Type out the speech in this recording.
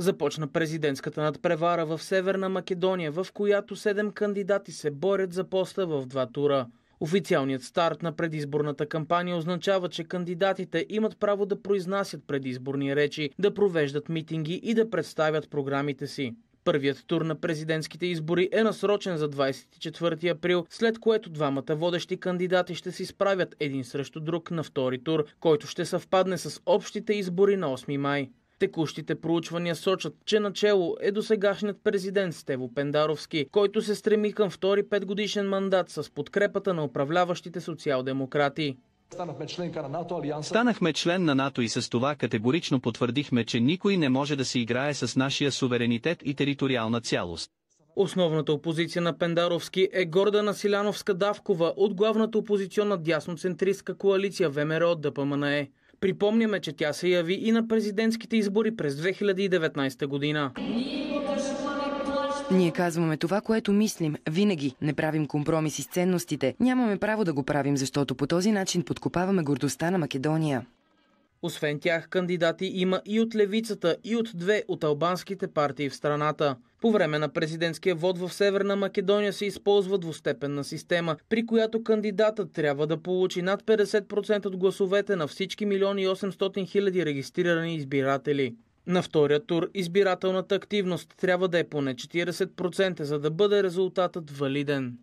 Започна президентската надпревара в Северна Македония, в която седем кандидати се борят за поста в два тура. Официалният старт на предизборната кампания означава, че кандидатите имат право да произнасят предизборни речи, да провеждат митинги и да представят програмите си. Първият тур на президентските избори е насрочен за 24 април, след което двамата водещи кандидати ще се изправят един срещу друг на втори тур, който ще съвпадне с общите избори на 8 май. Текущите проучвания сочат, че начело е досегашният президент Стево Пендаровски, който се стреми към втори петгодишен мандат с подкрепата на управляващите социал-демократи. Станахме, на НАТО, алианса... Станахме член на НАТО и с това категорично потвърдихме, че никой не може да се играе с нашия суверенитет и териториална цялост. Основната опозиция на Пендаровски е Горда Насиляновска Давкова от главната опозиционна дясноцентристка коалиция ВМРО ДПМНЕ. Припомняме, че тя се яви и на президентските избори през 2019 година. Ние казваме това, което мислим. Винаги не правим компромиси с ценностите. Нямаме право да го правим, защото по този начин подкопаваме гордостта на Македония. Освен тях, кандидати има и от левицата, и от две от албанските партии в страната. По време на президентския вод в Северна Македония се използва двустепенна система, при която кандидатът трябва да получи над 50% от гласовете на всички милиони 800 хиляди регистрирани избиратели. На втория тур избирателната активност трябва да е поне 40%, за да бъде резултатът валиден.